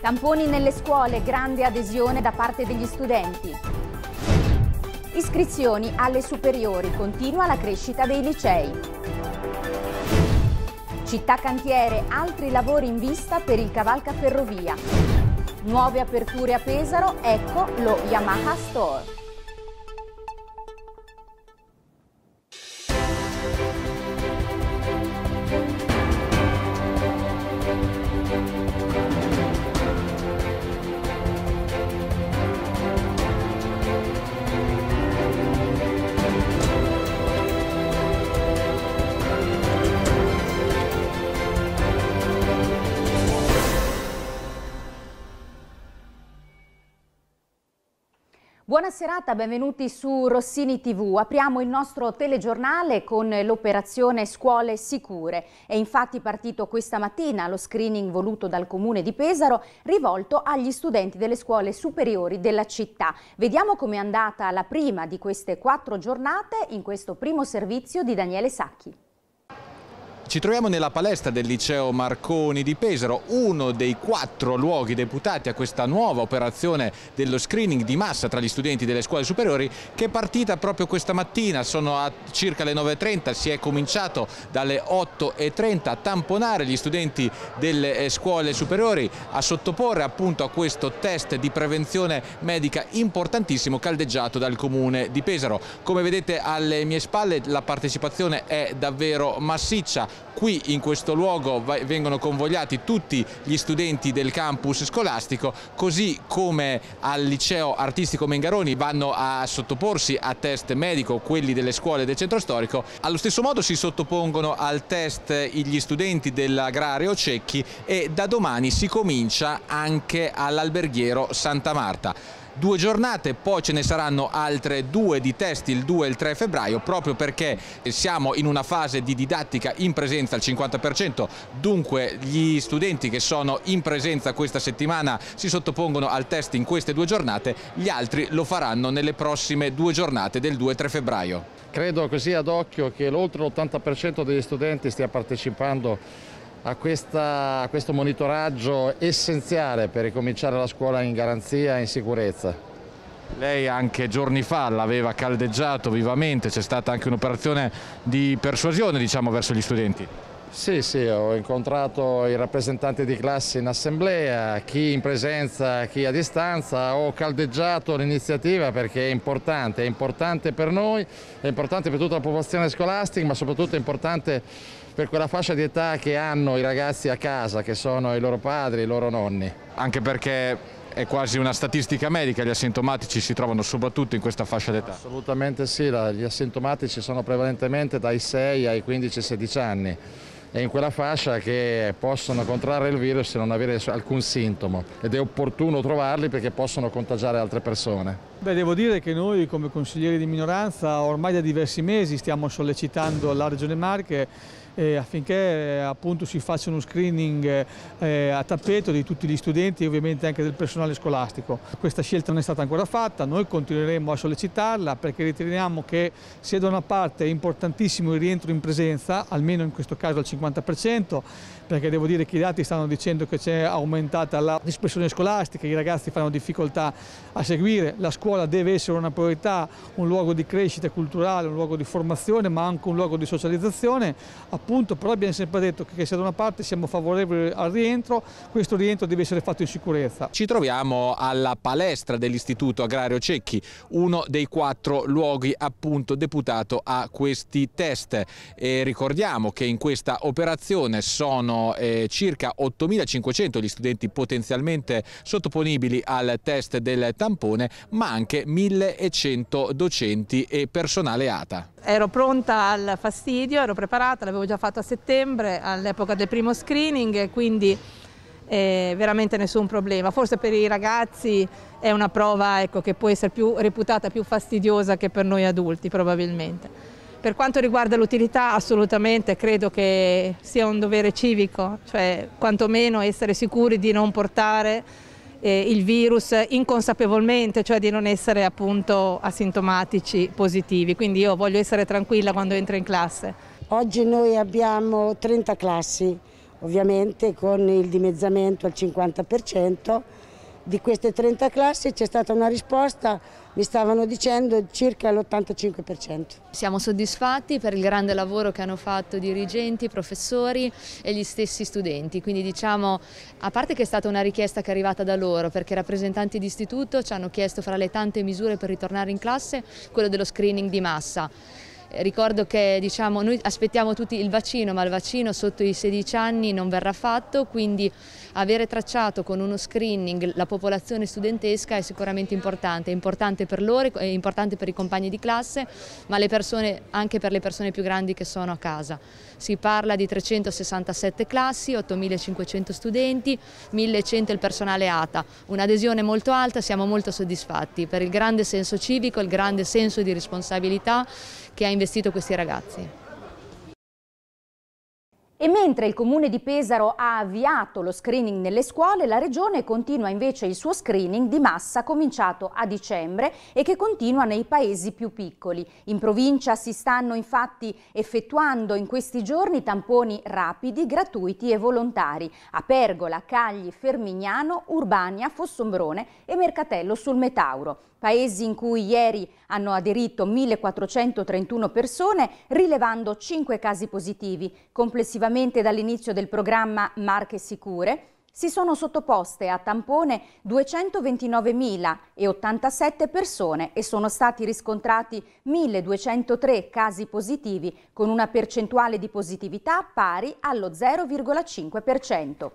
Tamponi nelle scuole, grande adesione da parte degli studenti. Iscrizioni alle superiori, continua la crescita dei licei. Città Cantiere, altri lavori in vista per il Cavalca Ferrovia. Nuove aperture a Pesaro, ecco lo Yamaha Store. Buona serata, benvenuti su Rossini TV. Apriamo il nostro telegiornale con l'operazione Scuole Sicure. È infatti partito questa mattina lo screening voluto dal Comune di Pesaro rivolto agli studenti delle scuole superiori della città. Vediamo com'è andata la prima di queste quattro giornate in questo primo servizio di Daniele Sacchi. Ci troviamo nella palestra del liceo Marconi di Pesaro, uno dei quattro luoghi deputati a questa nuova operazione dello screening di massa tra gli studenti delle scuole superiori che è partita proprio questa mattina, sono a circa le 9.30, si è cominciato dalle 8.30 a tamponare gli studenti delle eh, scuole superiori, a sottoporre appunto a questo test di prevenzione medica importantissimo caldeggiato dal comune di Pesaro. Come vedete alle mie spalle la partecipazione è davvero massiccia, Qui in questo luogo vengono convogliati tutti gli studenti del campus scolastico, così come al liceo artistico Mengaroni vanno a sottoporsi a test medico quelli delle scuole del centro storico. Allo stesso modo si sottopongono al test gli studenti dell'agrario Cecchi e da domani si comincia anche all'alberghiero Santa Marta due giornate, poi ce ne saranno altre due di test il 2 e il 3 febbraio, proprio perché siamo in una fase di didattica in presenza al 50%, dunque gli studenti che sono in presenza questa settimana si sottopongono al test in queste due giornate, gli altri lo faranno nelle prossime due giornate del 2 e 3 febbraio. Credo così ad occhio che l'oltre l'80% degli studenti stia partecipando a, questa, a questo monitoraggio essenziale per ricominciare la scuola in garanzia e in sicurezza. Lei anche giorni fa l'aveva caldeggiato vivamente, c'è stata anche un'operazione di persuasione diciamo, verso gli studenti. Sì, sì, ho incontrato i rappresentanti di classe in assemblea, chi in presenza, chi a distanza, ho caldeggiato l'iniziativa perché è importante, è importante per noi, è importante per tutta la popolazione scolastica, ma soprattutto è importante per quella fascia di età che hanno i ragazzi a casa, che sono i loro padri, i loro nonni. Anche perché è quasi una statistica medica, gli asintomatici si trovano soprattutto in questa fascia d'età? Assolutamente sì, gli asintomatici sono prevalentemente dai 6 ai 15-16 anni è in quella fascia che possono contrarre il virus e non avere alcun sintomo ed è opportuno trovarli perché possono contagiare altre persone. Beh, devo dire che noi come consiglieri di minoranza ormai da diversi mesi stiamo sollecitando la Regione Marche eh, affinché appunto, si faccia uno screening eh, a tappeto di tutti gli studenti e ovviamente anche del personale scolastico. Questa scelta non è stata ancora fatta, noi continueremo a sollecitarla perché riteniamo che se da una parte è importantissimo il rientro in presenza, almeno in questo caso al 50%, perché devo dire che i dati stanno dicendo che c'è aumentata la dispersione scolastica, i ragazzi fanno difficoltà a seguire, la scuola deve essere una priorità, un luogo di crescita culturale, un luogo di formazione, ma anche un luogo di socializzazione, appunto però abbiamo sempre detto che se da una parte siamo favorevoli al rientro, questo rientro deve essere fatto in sicurezza. Ci troviamo alla palestra dell'Istituto Agrario Cecchi, uno dei quattro luoghi appunto deputato a questi test e ricordiamo che in questa operazione sono eh, circa 8.500 gli studenti potenzialmente sottoponibili al test del tampone ma anche 1.100 docenti e personale ATA ero pronta al fastidio, ero preparata, l'avevo già fatto a settembre, all'epoca del primo screening, quindi eh, veramente nessun problema. Forse per i ragazzi è una prova ecco, che può essere più, reputata più fastidiosa che per noi adulti probabilmente. Per quanto riguarda l'utilità, assolutamente credo che sia un dovere civico, cioè quantomeno essere sicuri di non portare eh, il virus inconsapevolmente, cioè di non essere appunto asintomatici positivi. Quindi io voglio essere tranquilla quando entro in classe. Oggi noi abbiamo 30 classi, ovviamente con il dimezzamento al 50% di queste 30 classi c'è stata una risposta, mi stavano dicendo, circa l'85%. Siamo soddisfatti per il grande lavoro che hanno fatto dirigenti, professori e gli stessi studenti, quindi diciamo, a parte che è stata una richiesta che è arrivata da loro, perché i rappresentanti di istituto ci hanno chiesto fra le tante misure per ritornare in classe quello dello screening di massa, Ricordo che diciamo, noi aspettiamo tutti il vaccino, ma il vaccino sotto i 16 anni non verrà fatto, quindi avere tracciato con uno screening la popolazione studentesca è sicuramente importante, è importante per loro, è importante per i compagni di classe, ma persone, anche per le persone più grandi che sono a casa. Si parla di 367 classi, 8.500 studenti, 1.100 il personale ATA, un'adesione molto alta, siamo molto soddisfatti per il grande senso civico, il grande senso di responsabilità che ha investito questi ragazzi. E mentre il comune di Pesaro ha avviato lo screening nelle scuole, la regione continua invece il suo screening di massa cominciato a dicembre e che continua nei paesi più piccoli. In provincia si stanno infatti effettuando in questi giorni tamponi rapidi, gratuiti e volontari a Pergola, Cagli, Fermignano, Urbania, Fossombrone e Mercatello sul Metauro paesi in cui ieri hanno aderito 1.431 persone, rilevando 5 casi positivi. Complessivamente dall'inizio del programma Marche Sicure si sono sottoposte a tampone 229.087 persone e sono stati riscontrati 1.203 casi positivi con una percentuale di positività pari allo 0,5%.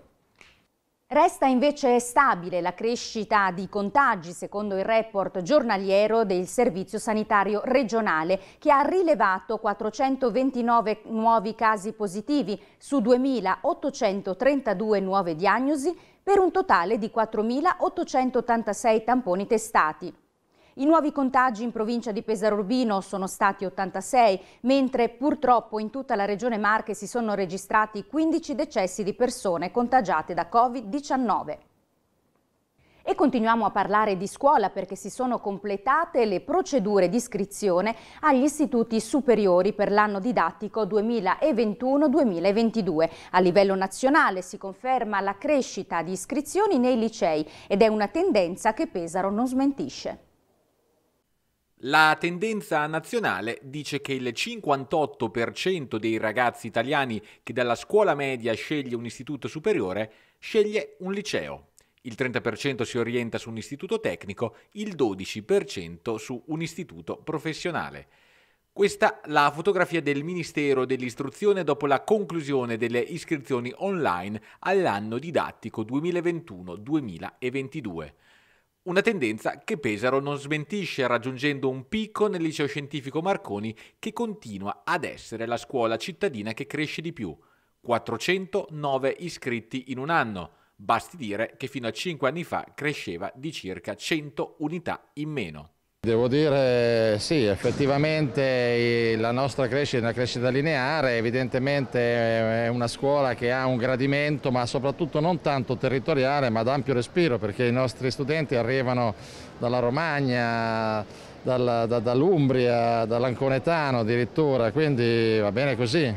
Resta invece stabile la crescita di contagi secondo il report giornaliero del Servizio Sanitario regionale che ha rilevato 429 nuovi casi positivi su 2.832 nuove diagnosi per un totale di 4.886 tamponi testati. I nuovi contagi in provincia di Pesaro Urbino sono stati 86, mentre purtroppo in tutta la regione Marche si sono registrati 15 decessi di persone contagiate da Covid-19. E continuiamo a parlare di scuola perché si sono completate le procedure di iscrizione agli istituti superiori per l'anno didattico 2021-2022. A livello nazionale si conferma la crescita di iscrizioni nei licei ed è una tendenza che Pesaro non smentisce. La tendenza nazionale dice che il 58% dei ragazzi italiani che dalla scuola media sceglie un istituto superiore sceglie un liceo. Il 30% si orienta su un istituto tecnico, il 12% su un istituto professionale. Questa la fotografia del Ministero dell'Istruzione dopo la conclusione delle iscrizioni online all'anno didattico 2021-2022. Una tendenza che Pesaro non smentisce raggiungendo un picco nel liceo scientifico Marconi che continua ad essere la scuola cittadina che cresce di più. 409 iscritti in un anno. Basti dire che fino a 5 anni fa cresceva di circa 100 unità in meno. Devo dire sì, effettivamente la nostra crescita è una crescita lineare, evidentemente è una scuola che ha un gradimento ma soprattutto non tanto territoriale ma ad ampio respiro perché i nostri studenti arrivano dalla Romagna, dall'Umbria, dall'Anconetano addirittura, quindi va bene così.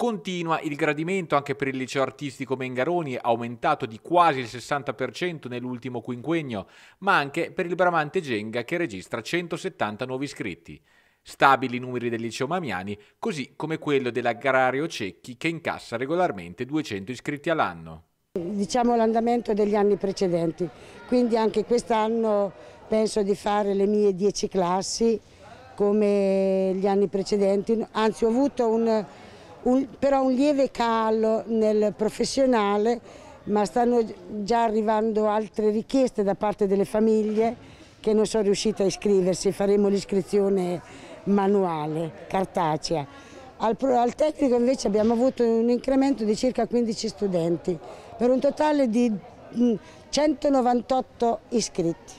Continua il gradimento anche per il liceo artistico Mengaroni, aumentato di quasi il 60% nell'ultimo quinquennio, ma anche per il Bramante Genga che registra 170 nuovi iscritti. Stabili i numeri del liceo Mamiani, così come quello dell'agrario Cecchi che incassa regolarmente 200 iscritti all'anno. Diciamo l'andamento degli anni precedenti, quindi anche quest'anno penso di fare le mie 10 classi come gli anni precedenti, anzi ho avuto un un, però un lieve calo nel professionale, ma stanno già arrivando altre richieste da parte delle famiglie che non sono riuscite a iscriversi, faremo l'iscrizione manuale, cartacea. Al, al, tecnico invece abbiamo avuto un incremento di circa 15 studenti, per un totale di 198 mm, iscritti.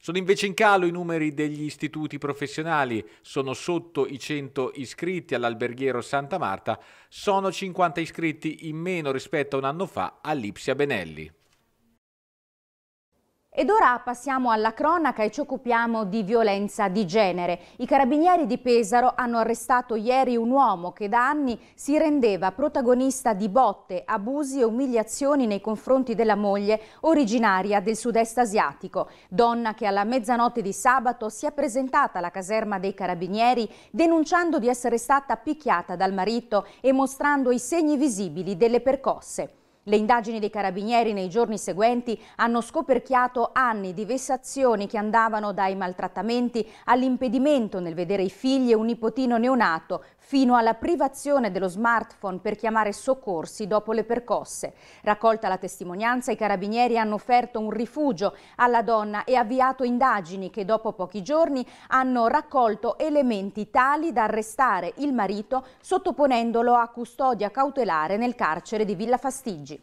Sono invece in calo i numeri degli istituti professionali, sono sotto i 100 iscritti all'alberghiero Santa Marta, sono 50 iscritti in meno rispetto a un anno fa all'Ipsia Benelli. Ed ora passiamo alla cronaca e ci occupiamo di violenza di genere. I carabinieri di Pesaro hanno arrestato ieri un uomo che da anni si rendeva protagonista di botte, abusi e umiliazioni nei confronti della moglie originaria del sud-est asiatico, donna che alla mezzanotte di sabato si è presentata alla caserma dei carabinieri denunciando di essere stata picchiata dal marito e mostrando i segni visibili delle percosse. Le indagini dei carabinieri nei giorni seguenti hanno scoperchiato anni di vessazioni che andavano dai maltrattamenti all'impedimento nel vedere i figli e un nipotino neonato fino alla privazione dello smartphone per chiamare soccorsi dopo le percosse. Raccolta la testimonianza, i carabinieri hanno offerto un rifugio alla donna e avviato indagini che dopo pochi giorni hanno raccolto elementi tali da arrestare il marito sottoponendolo a custodia cautelare nel carcere di Villa Fastigi.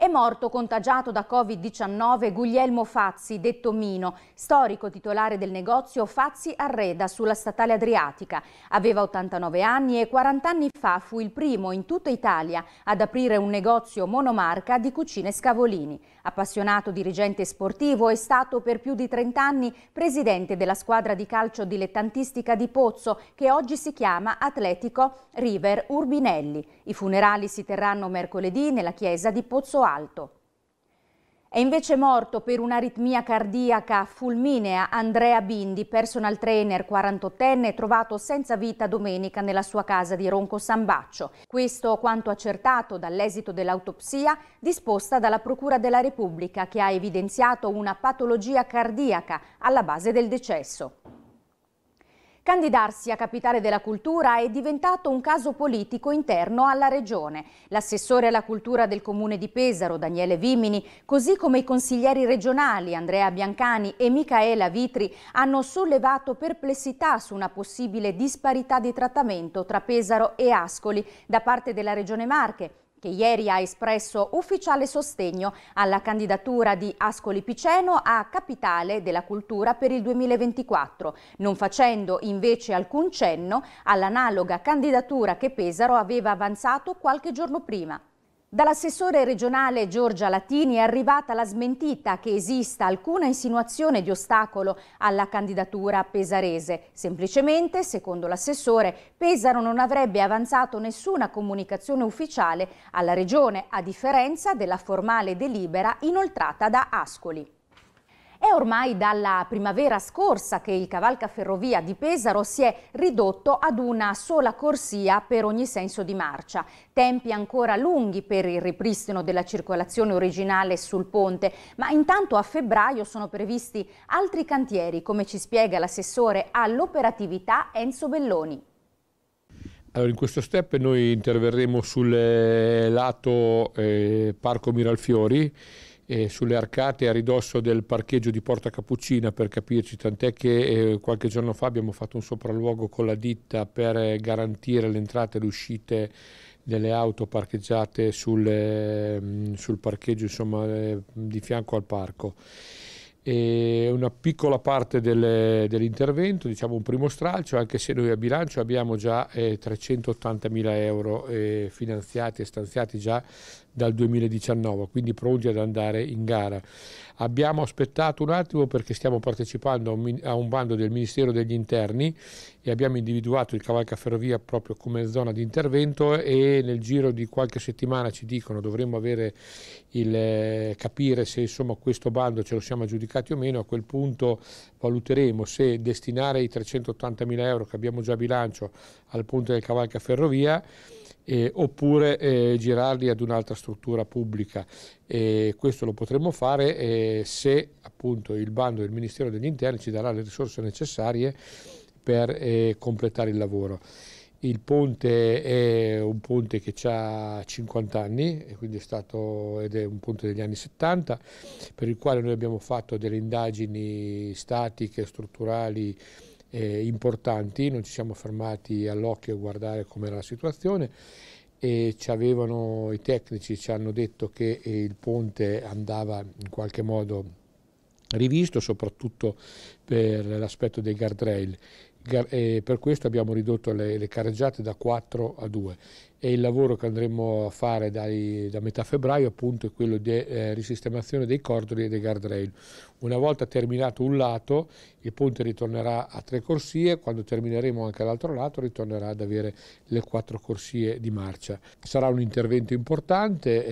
È morto contagiato da Covid-19 Guglielmo Fazzi, detto Mino, storico titolare del negozio Fazzi Arreda sulla statale Adriatica. Aveva 89 anni e 40 anni fa fu il primo in tutta Italia ad aprire un negozio monomarca di cucine Scavolini. Appassionato dirigente sportivo, è stato per più di 30 anni presidente della squadra di calcio dilettantistica di Pozzo, che oggi si chiama Atletico River Urbinelli. I funerali si terranno mercoledì nella chiesa di Pozzo alto. È invece morto per un'aritmia cardiaca fulminea Andrea Bindi, personal trainer 48enne, trovato senza vita domenica nella sua casa di Ronco Sambaccio. Questo quanto accertato dall'esito dell'autopsia disposta dalla Procura della Repubblica che ha evidenziato una patologia cardiaca alla base del decesso. Candidarsi a capitale della cultura è diventato un caso politico interno alla regione. L'assessore alla cultura del comune di Pesaro, Daniele Vimini, così come i consiglieri regionali Andrea Biancani e Micaela Vitri, hanno sollevato perplessità su una possibile disparità di trattamento tra Pesaro e Ascoli da parte della regione Marche che ieri ha espresso ufficiale sostegno alla candidatura di Ascoli Piceno a capitale della cultura per il 2024, non facendo invece alcun cenno all'analoga candidatura che Pesaro aveva avanzato qualche giorno prima. Dall'assessore regionale Giorgia Latini è arrivata la smentita che esista alcuna insinuazione di ostacolo alla candidatura pesarese. Semplicemente, secondo l'assessore, Pesaro non avrebbe avanzato nessuna comunicazione ufficiale alla regione, a differenza della formale delibera inoltrata da Ascoli. È ormai dalla primavera scorsa che il cavalcaferrovia di Pesaro si è ridotto ad una sola corsia per ogni senso di marcia. Tempi ancora lunghi per il ripristino della circolazione originale sul ponte, ma intanto a febbraio sono previsti altri cantieri, come ci spiega l'assessore all'operatività Enzo Belloni. Allora, in questo step noi interverremo sul eh, lato eh, Parco Miralfiori eh, sulle arcate a ridosso del parcheggio di Porta Cappuccina per capirci, tant'è che eh, qualche giorno fa abbiamo fatto un sopralluogo con la ditta per eh, garantire le entrate e le uscite delle auto parcheggiate sul, ehm, sul parcheggio insomma, eh, di fianco al parco una piccola parte del, dell'intervento, diciamo un primo stralcio, anche se noi a bilancio abbiamo già eh, 380 mila euro eh, finanziati e stanziati già dal 2019, quindi pronti ad andare in gara. Abbiamo aspettato un attimo perché stiamo partecipando a un, a un bando del Ministero degli Interni e abbiamo individuato il Cavalca Ferrovia proprio come zona di intervento e nel giro di qualche settimana ci dicono dovremmo avere il, eh, capire se insomma, questo bando ce lo siamo aggiudicati o meno, a quel punto valuteremo se destinare i 380 mila euro che abbiamo già a bilancio al ponte del Cavalca Ferrovia eh, oppure eh, girarli ad un'altra struttura pubblica. E questo lo potremmo fare eh, se appunto il bando del Ministero degli Interni ci darà le risorse necessarie per eh, completare il lavoro. Il ponte è un ponte che ha 50 anni è stato, ed è un ponte degli anni 70 per il quale noi abbiamo fatto delle indagini statiche, strutturali eh, importanti, non ci siamo fermati all'occhio a guardare com'era la situazione e avevano, i tecnici ci hanno detto che eh, il ponte andava in qualche modo rivisto soprattutto per l'aspetto dei guardrail e per questo abbiamo ridotto le, le carreggiate da 4 a 2 e il lavoro che andremo a fare dai, da metà febbraio appunto è quello di eh, risistemazione dei cordoli e dei guardrail. Una volta terminato un lato il ponte ritornerà a tre corsie, quando termineremo anche l'altro lato ritornerà ad avere le quattro corsie di marcia. Sarà un intervento importante,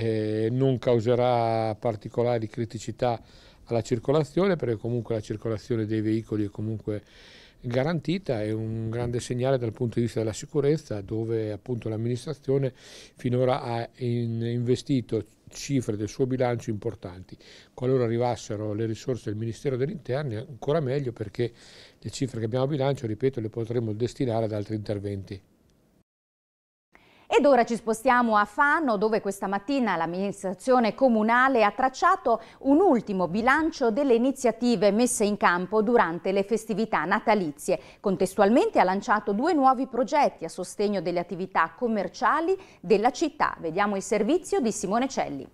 eh, non causerà particolari criticità alla circolazione perché comunque la circolazione dei veicoli è comunque garantita è un grande segnale dal punto di vista della sicurezza dove appunto l'amministrazione finora ha in investito cifre del suo bilancio importanti. Qualora arrivassero le risorse del Ministero dell'Interno ancora meglio perché le cifre che abbiamo a bilancio, ripeto, le potremo destinare ad altri interventi. Ed ora ci spostiamo a Fano dove questa mattina l'amministrazione comunale ha tracciato un ultimo bilancio delle iniziative messe in campo durante le festività natalizie. Contestualmente ha lanciato due nuovi progetti a sostegno delle attività commerciali della città. Vediamo il servizio di Simone Celli.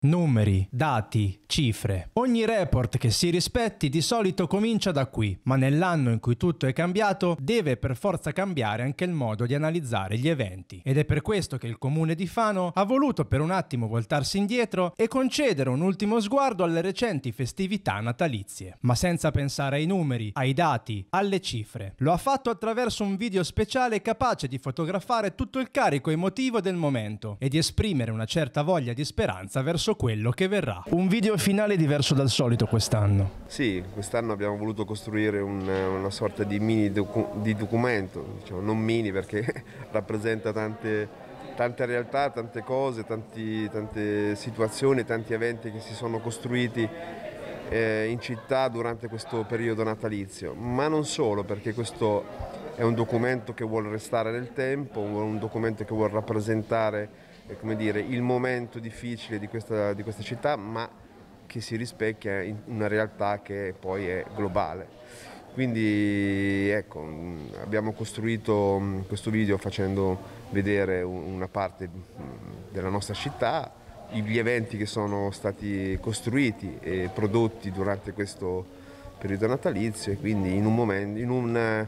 Numeri, dati, cifre. Ogni report che si rispetti di solito comincia da qui, ma nell'anno in cui tutto è cambiato deve per forza cambiare anche il modo di analizzare gli eventi. Ed è per questo che il comune di Fano ha voluto per un attimo voltarsi indietro e concedere un ultimo sguardo alle recenti festività natalizie, ma senza pensare ai numeri, ai dati, alle cifre. Lo ha fatto attraverso un video speciale capace di fotografare tutto il carico emotivo del momento e di esprimere una certa voglia di speranza verso verso quello che verrà. Un video finale diverso dal solito quest'anno. Sì, quest'anno abbiamo voluto costruire un, una sorta di mini docu di documento, diciamo, non mini perché rappresenta tante tante realtà, tante cose, tanti, tante situazioni, tanti eventi che si sono costruiti eh, in città durante questo periodo natalizio, ma non solo perché questo è un documento che vuole restare nel tempo, un documento che vuole rappresentare come dire, il momento difficile di questa, di questa città, ma che si rispecchia in una realtà che poi è globale. Quindi ecco, mm, abbiamo costruito mm, questo video facendo vedere una parte mm, della nostra città, gli eventi che sono stati costruiti e prodotti durante questo periodo natalizio e quindi in un momento, in un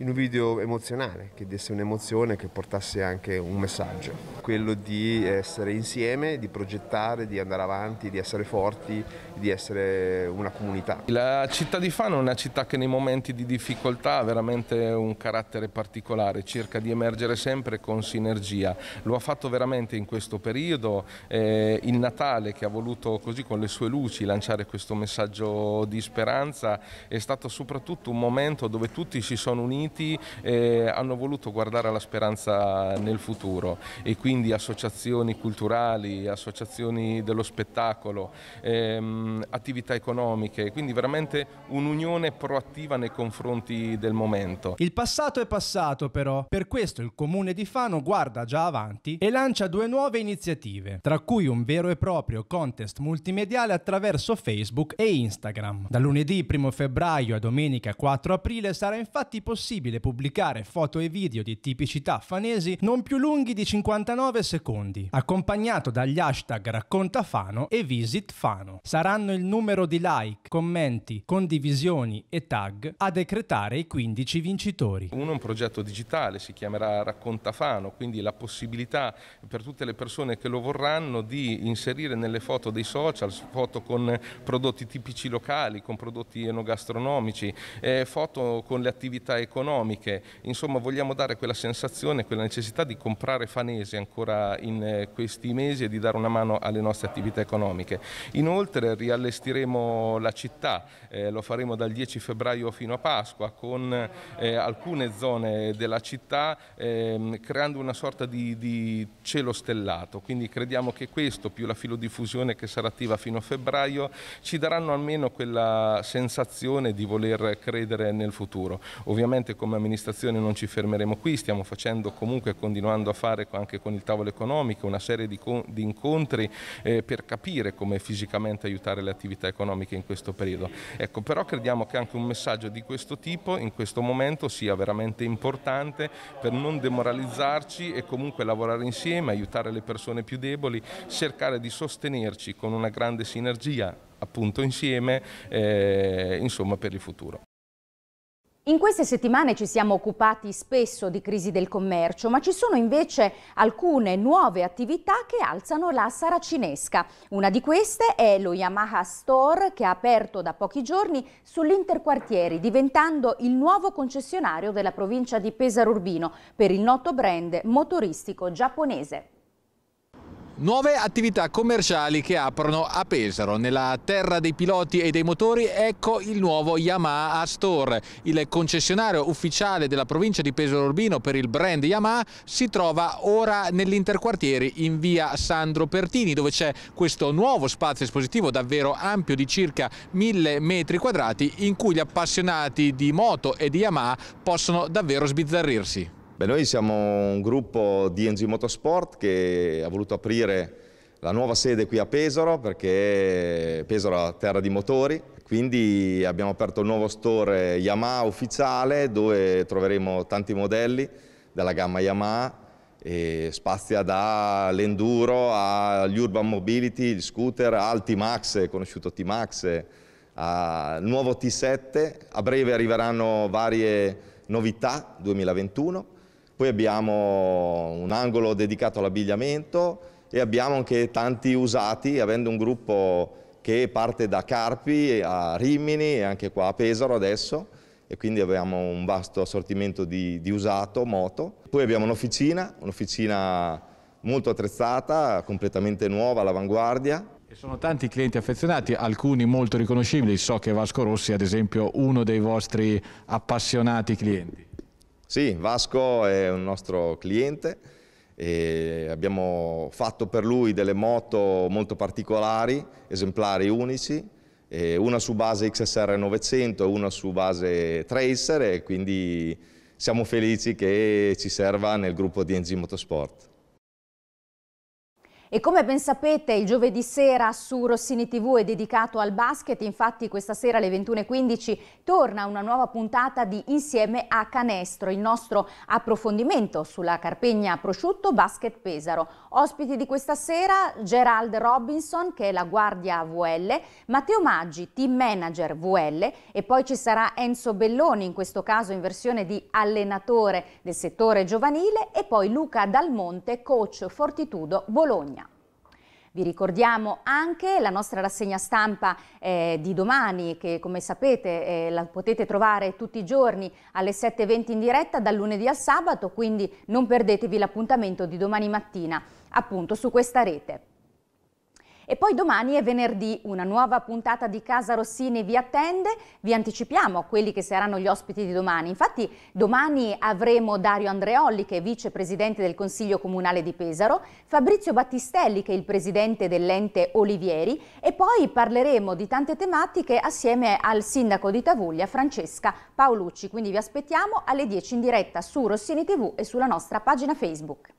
in un video emozionale, che desse un'emozione, che portasse anche un messaggio. Quello di essere insieme, di progettare, di andare avanti, di essere forti, di essere una comunità. La città di Fano è una città che nei momenti di difficoltà ha veramente un carattere particolare, cerca di emergere sempre con sinergia. Lo ha fatto veramente in questo periodo, eh, il Natale che ha voluto così con le sue luci lanciare questo messaggio di speranza è stato soprattutto un momento dove tutti si sono uniti uniti eh, hanno voluto guardare alla speranza nel futuro e quindi associazioni culturali, associazioni dello spettacolo, ehm, attività economiche, quindi veramente un'unione proattiva nei confronti del momento. Il passato è passato però, per questo il comune di Fano guarda già avanti e lancia due nuove iniziative, tra cui un vero e proprio contest multimediale attraverso Facebook e Instagram. Da lunedì 1 febbraio a domenica 4 aprile sarà infatti possibile possibile pubblicare foto e video di tipicità fanesi non più lunghi di 59 secondi, accompagnato dagli hashtag racconta Fano e visit Fano. Saranno il numero di like, commenti, condivisioni e tag a decretare i 15 vincitori. Uno è un progetto digitale, si chiamerà Racconta Fano, quindi la possibilità per tutte le persone che lo vorranno di inserire nelle foto dei social, foto con prodotti tipici locali, con prodotti enogastronomici, eh, foto con le attività economiche economiche, insomma vogliamo dare quella sensazione, quella necessità di comprare fanesi ancora in eh, questi mesi e di dare una mano alle nostre attività economiche. Inoltre riallestiremo la città, eh, lo faremo dal 10 febbraio fino a Pasqua con eh, alcune zone della città eh, creando una sorta di, di cielo stellato, quindi crediamo che questo più la filodiffusione che sarà attiva fino a febbraio ci daranno almeno quella sensazione di voler credere nel futuro. Ovviamente Ovviamente come amministrazione non ci fermeremo qui, stiamo facendo comunque, continuando a fare anche con il tavolo economico, una serie di, di incontri eh, per capire come fisicamente aiutare le attività economiche in questo periodo. Ecco, però crediamo che anche un messaggio di questo tipo in questo momento sia veramente importante per non demoralizzarci e comunque lavorare insieme, aiutare le persone più deboli, cercare di sostenerci con una grande sinergia appunto insieme eh, insomma per il futuro. In queste settimane ci siamo occupati spesso di crisi del commercio, ma ci sono invece alcune nuove attività che alzano la saracinesca. Una di queste è lo Yamaha Store che ha aperto da pochi giorni sull'Interquartieri, diventando il nuovo concessionario della provincia di Pesaro Urbino per il noto brand motoristico giapponese. Nuove attività commerciali che aprono a Pesaro. Nella terra dei piloti e dei motori ecco il nuovo Yamaha Store. Il concessionario ufficiale della provincia di Pesaro Urbino per il brand Yamaha si trova ora nell'interquartieri in via Sandro Pertini dove c'è questo nuovo spazio espositivo davvero ampio di circa 1000 metri quadrati in cui gli appassionati di moto e di Yamaha possono davvero sbizzarrirsi. Beh, noi siamo un gruppo di NG Motorsport che ha voluto aprire la nuova sede qui a Pesaro perché Pesaro è terra di motori, quindi abbiamo aperto il nuovo store Yamaha ufficiale dove troveremo tanti modelli della gamma Yamaha spazia dall'enduro agli urban mobility, gli scooter, al T-Max, conosciuto T-Max, al nuovo T7, a breve arriveranno varie novità 2021 poi abbiamo un angolo dedicato all'abbigliamento e abbiamo anche tanti usati, avendo un gruppo che parte da Carpi a Rimini e anche qua a Pesaro adesso e quindi abbiamo un vasto assortimento di, di usato, moto. Poi abbiamo un'officina, un'officina molto attrezzata, completamente nuova, all'avanguardia. Sono tanti clienti affezionati, alcuni molto riconoscibili, so che Vasco Rossi è ad esempio uno dei vostri appassionati clienti. Sì, Vasco è un nostro cliente e abbiamo fatto per lui delle moto molto particolari, esemplari unici, una su base XSR 900 e una su base Tracer e quindi siamo felici che ci serva nel gruppo DNG Motorsport. E come ben sapete il giovedì sera su Rossini TV è dedicato al basket, infatti questa sera alle 21.15 torna una nuova puntata di Insieme a Canestro, il nostro approfondimento sulla Carpegna Prosciutto Basket Pesaro. Ospiti di questa sera Gerald Robinson che è la guardia VL, Matteo Maggi team manager VL e poi ci sarà Enzo Belloni in questo caso in versione di allenatore del settore giovanile e poi Luca Dalmonte coach Fortitudo Bologna. Vi ricordiamo anche la nostra rassegna stampa eh, di domani che come sapete eh, la potete trovare tutti i giorni alle 7.20 in diretta dal lunedì al sabato, quindi non perdetevi l'appuntamento di domani mattina appunto su questa rete. E poi domani è venerdì, una nuova puntata di Casa Rossini vi attende. Vi anticipiamo quelli che saranno gli ospiti di domani. Infatti domani avremo Dario Andreolli che è vicepresidente del Consiglio Comunale di Pesaro, Fabrizio Battistelli che è il presidente dell'ente Olivieri e poi parleremo di tante tematiche assieme al sindaco di Tavuglia Francesca Paolucci. Quindi vi aspettiamo alle 10 in diretta su Rossini TV e sulla nostra pagina Facebook.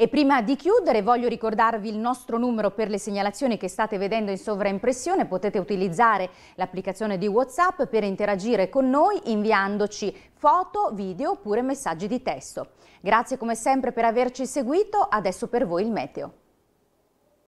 E prima di chiudere voglio ricordarvi il nostro numero per le segnalazioni che state vedendo in sovraimpressione. Potete utilizzare l'applicazione di WhatsApp per interagire con noi inviandoci foto, video oppure messaggi di testo. Grazie come sempre per averci seguito, adesso per voi il meteo.